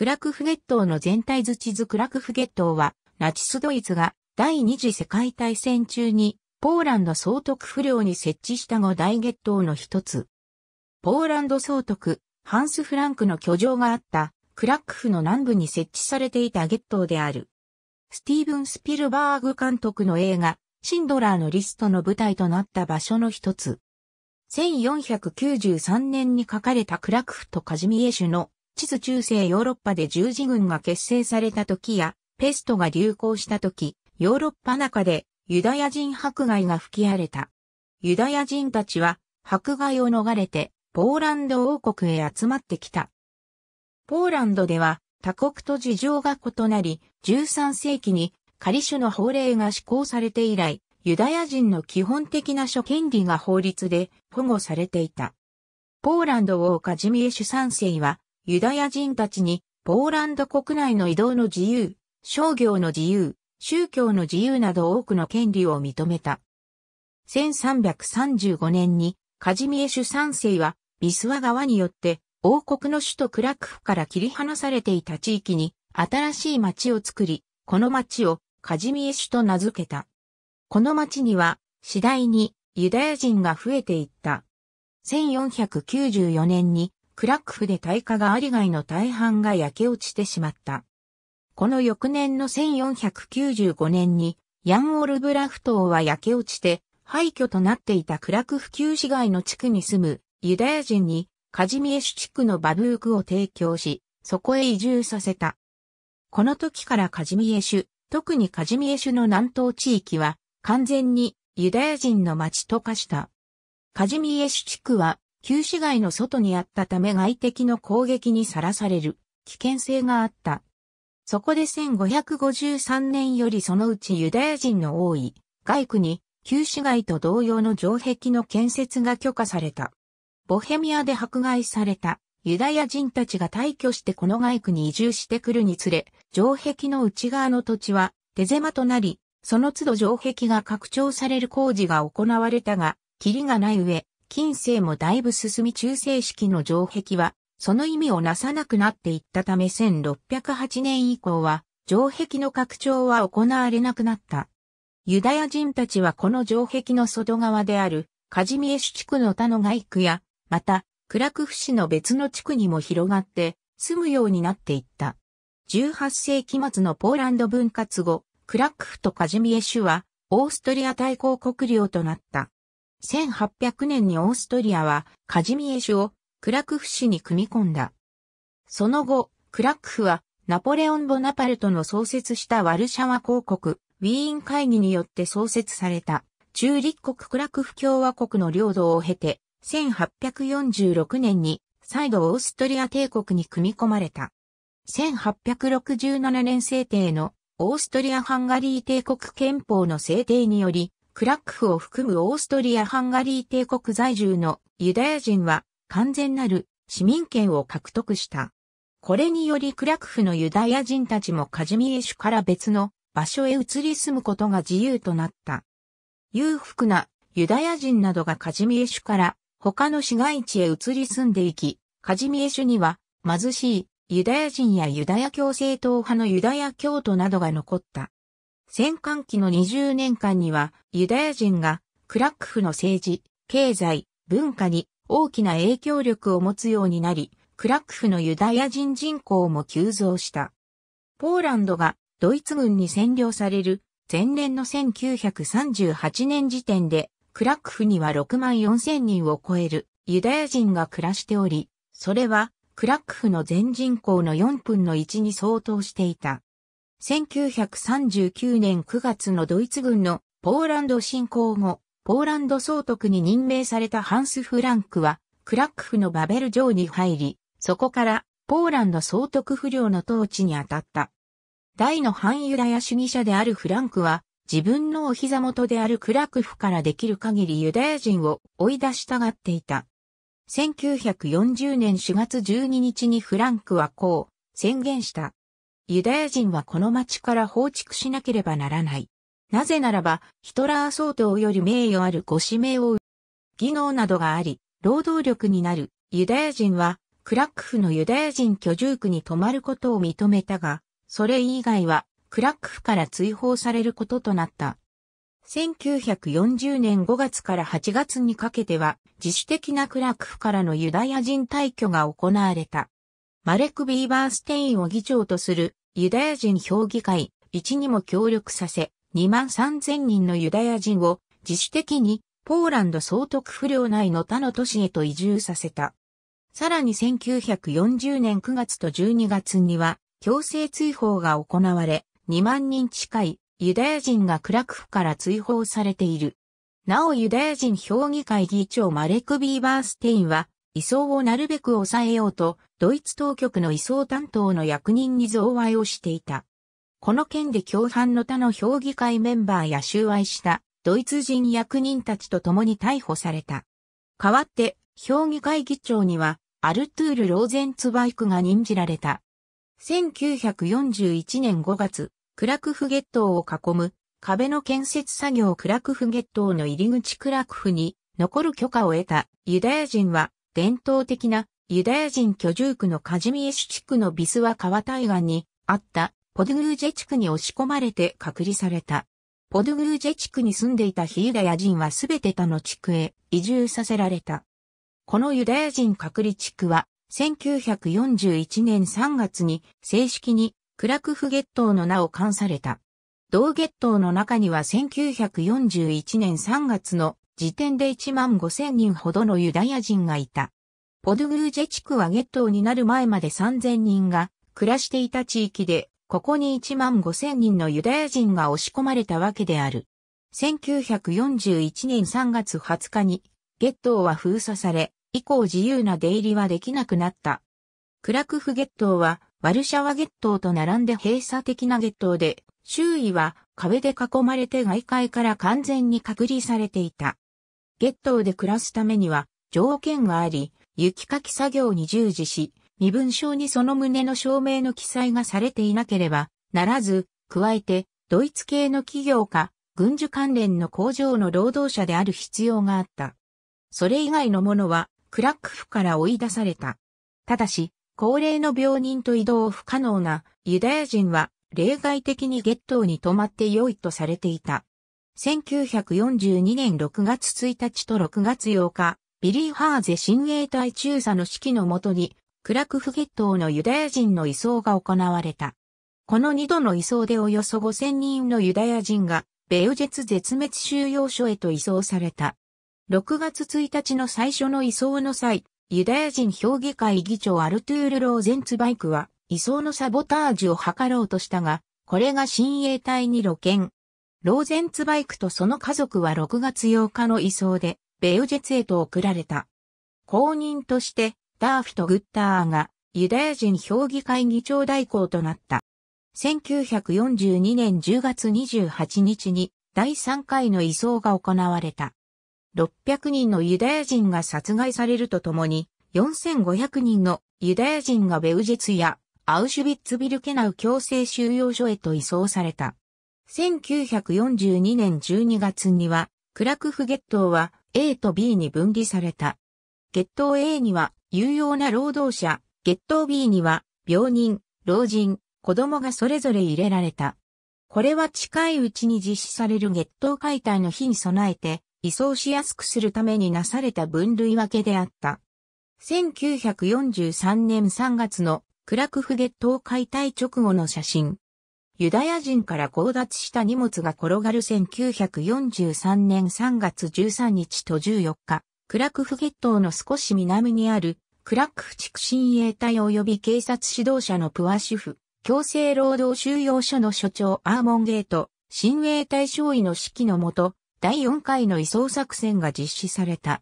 クラクフゲットーの全体図地図クラクフゲットーは、ナチスドイツが第二次世界大戦中に、ポーランド総督不良に設置した五大ゲットーの一つ。ポーランド総督、ハンス・フランクの居城があった、クラクフの南部に設置されていたゲットーである。スティーブン・スピルバーグ監督の映画、シンドラーのリストの舞台となった場所の一つ。1493年に書かれたクラクフとカジミエシュの地図中世ヨーロッパで十字軍が結成された時や、ペストが流行した時、ヨーロッパ中でユダヤ人迫害が吹き荒れた。ユダヤ人たちは迫害を逃れてポーランド王国へ集まってきた。ポーランドでは他国と事情が異なり、13世紀に仮種の法令が施行されて以来、ユダヤ人の基本的な諸権利が法律で保護されていた。ポーランド王カジミエシュ3世はユダヤ人たちに、ポーランド国内の移動の自由、商業の自由、宗教の自由など多くの権利を認めた。1335年に、カジミエシュ三世は、ビスワ川によって、王国の首都クラクフから切り離されていた地域に、新しい町を作り、この町をカジミエシュと名付けた。この町には、次第にユダヤ人が増えていった。1494年にクラックフで大火があり外の大半が焼け落ちてしまった。この翌年の1495年に、ヤン・オルブラフ島は焼け落ちて、廃墟となっていたクラクフ旧市街の地区に住むユダヤ人にカジミエシュ地区のバブークを提供し、そこへ移住させた。この時からカジミエシュ、特にカジミエシュの南東地域は完全にユダヤ人の町と化した。カジミエシュ地区は旧市街の外にあったため外敵の攻撃にさらされる危険性があった。そこで1553年よりそのうちユダヤ人の多い外区に旧市街と同様の城壁の建設が許可された。ボヘミアで迫害されたユダヤ人たちが退去してこの外区に移住してくるにつれ、城壁の内側の土地は手狭となり、その都度城壁が拡張される工事が行われたが、キリがない上、近世もだいぶ進み中世式の城壁は、その意味をなさなくなっていったため1608年以降は、城壁の拡張は行われなくなった。ユダヤ人たちはこの城壁の外側である、カジミエシュ地区の他の外区や、また、クラクフ市の別の地区にも広がって、住むようになっていった。18世紀末のポーランド分割後、クラクフとカジミエシュは、オーストリア大公国領となった。1800年にオーストリアはカジミエ州をクラクフ市に組み込んだ。その後、クラクフはナポレオン・ボナパルトの創設したワルシャワ公国、ウィーン会議によって創設された中立国クラクフ共和国の領土を経て、1846年に再度オーストリア帝国に組み込まれた。1867年制定のオーストリア・ハンガリー帝国憲法の制定により、クラックフを含むオーストリア・ハンガリー帝国在住のユダヤ人は完全なる市民権を獲得した。これによりクラックフのユダヤ人たちもカジミエシュから別の場所へ移り住むことが自由となった。裕福なユダヤ人などがカジミエシュから他の市街地へ移り住んでいき、カジミエシュには貧しいユダヤ人やユダヤ教正統派のユダヤ教徒などが残った。戦艦期の20年間には、ユダヤ人がクラックフの政治、経済、文化に大きな影響力を持つようになり、クラックフのユダヤ人人口も急増した。ポーランドがドイツ軍に占領される前年の1938年時点で、クラックフには6万4千人を超えるユダヤ人が暮らしており、それはクラックフの全人口の4分の1に相当していた。1939年9月のドイツ軍のポーランド侵攻後、ポーランド総督に任命されたハンス・フランクは、クラックフのバベル城に入り、そこからポーランド総督不良の統治に当たった。大の反ユダヤ主義者であるフランクは、自分のお膝元であるクラクフからできる限りユダヤ人を追い出したがっていた。1940年4月12日にフランクはこう宣言した。ユダヤ人はこの町から放逐しなければならない。なぜならば、ヒトラー相当より名誉あるご指名を、技能などがあり、労働力になるユダヤ人は、クラックフのユダヤ人居住区に泊まることを認めたが、それ以外は、クラックフから追放されることとなった。1940年5月から8月にかけては、自主的なクラックフからのユダヤ人退去が行われた。マレク・ビーバーステインを議長とするユダヤ人評議会1にも協力させ、2万3000人のユダヤ人を自主的にポーランド総督府領内の他の都市へと移住させた。さらに1940年9月と12月には強制追放が行われ、2万人近いユダヤ人がクラクフから追放されている。なおユダヤ人評議会議長マレク・ビーバーステインは移送をなるべく抑えようと、ドイツ当局の移送担当の役人に贈賄をしていた。この件で共犯の他の評議会メンバーや収賄したドイツ人役人たちと共に逮捕された。代わって、評議会議長には、アルトゥール・ローゼンツバイクが任じられた。1941年5月、クラクフゲットを囲む壁の建設作業クラクフゲットの入り口クラクフに残る許可を得たユダヤ人は伝統的なユダヤ人居住区のカジミエシ地区のビスワ川対岸にあったポドグージェ地区に押し込まれて隔離された。ポドグージェ地区に住んでいた非ユダヤ人はすべて他の地区へ移住させられた。このユダヤ人隔離地区は1941年3月に正式にクラクフゲットの名を冠された。同ゲットの中には1941年3月の時点で1万5千人ほどのユダヤ人がいた。ポドゥグージェ地区はゲットーになる前まで3000人が暮らしていた地域で、ここに1万5000人のユダヤ人が押し込まれたわけである。1941年3月20日にゲットーは封鎖され、以降自由な出入りはできなくなった。クラクフゲットーはワルシャワゲットーと並んで閉鎖的なゲットーで、周囲は壁で囲まれて外界から完全に隔離されていた。月ーで暮らすためには条件があり、雪かき作業に従事し、身分証にその旨の証明の記載がされていなければならず、加えて、ドイツ系の企業か、軍需関連の工場の労働者である必要があった。それ以外のものは、クラック府から追い出された。ただし、高齢の病人と移動不可能なユダヤ人は例外的にゲットーに泊まって良いとされていた。1942年6月1日と6月8日、ビリー・ハーゼ親衛隊中佐の指揮のもとに、クラクフゲットのユダヤ人の移送が行われた。この二度の移送でおよそ5000人のユダヤ人が、ベウジェツ絶滅収容所へと移送された。6月1日の最初の移送の際、ユダヤ人評議会議長アルトゥール・ローゼンツバイクは、移送のサボタージュを図ろうとしたが、これが親衛隊に露見。ローゼンツバイクとその家族は6月8日の移送で、ベウジェツへと送られた。後任として、ダーフとグッターが、ユダヤ人評議会議長代行となった。1942年10月28日に、第3回の移送が行われた。600人のユダヤ人が殺害されるとともに、4500人のユダヤ人がベウジェツやアウシュビッツビルケナウ強制収容所へと移送された。1942年12月には、クラクフ月頭は A と B に分離された。月頭 A には有用な労働者、月頭 B には病人、老人、子供がそれぞれ入れられた。これは近いうちに実施される月頭解体の日に備えて、移送しやすくするためになされた分類分けであった。1943年3月のクラクフ月頭解体直後の写真。ユダヤ人から強奪した荷物が転がる1943年3月13日と14日、クラクフゲッの少し南にある、クラクフ地区親衛隊及び警察指導者のプワシフ、強制労働収容所の所長アーモンゲート、親衛隊少尉の指揮のもと、第4回の移送作戦が実施された。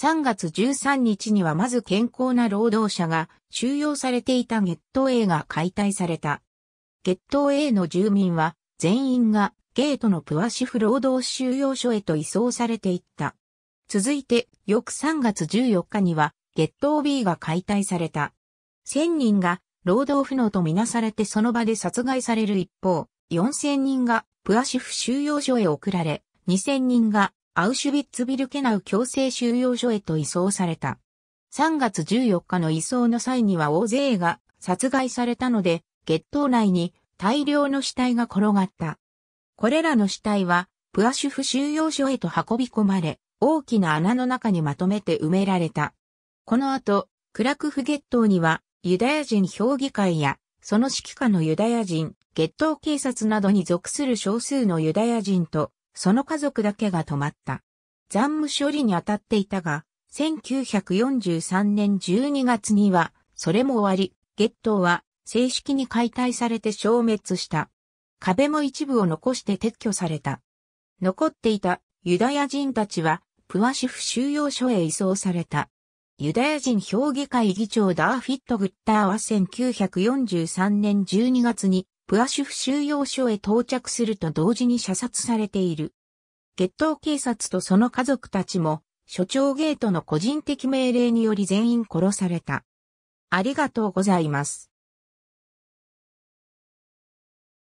3月13日にはまず健康な労働者が収容されていたゲット A が解体された。鉄塔 A の住民は全員がゲートのプアシフ労働収容所へと移送されていった。続いて、翌3月14日には、ゲットー B が解体された。1000人が労働不能とみなされてその場で殺害される一方、4000人がプアシフ収容所へ送られ、2000人がアウシュビッツビルケナウ強制収容所へと移送された。3月14日の移送の際には大勢が殺害されたので、月頭内に大量の死体が転がった。これらの死体は、プアシュフ収容所へと運び込まれ、大きな穴の中にまとめて埋められた。この後、クラクフゲットには、ユダヤ人評議会や、その指揮下のユダヤ人、月ッ警察などに属する少数のユダヤ人と、その家族だけが泊まった。残務処理に当たっていたが、1943年12月には、それも終わり、ゲットは正式に解体されて消滅した。壁も一部を残して撤去された。残っていたユダヤ人たちはプワシフ収容所へ移送された。ユダヤ人評議会議長ダーフィット・グッターは1943年12月にプアシフ収容所へ到着すると同時に射殺されている。月頭警察とその家族たちも、所長ゲートの個人的命令により全員殺された。ありがとうございます。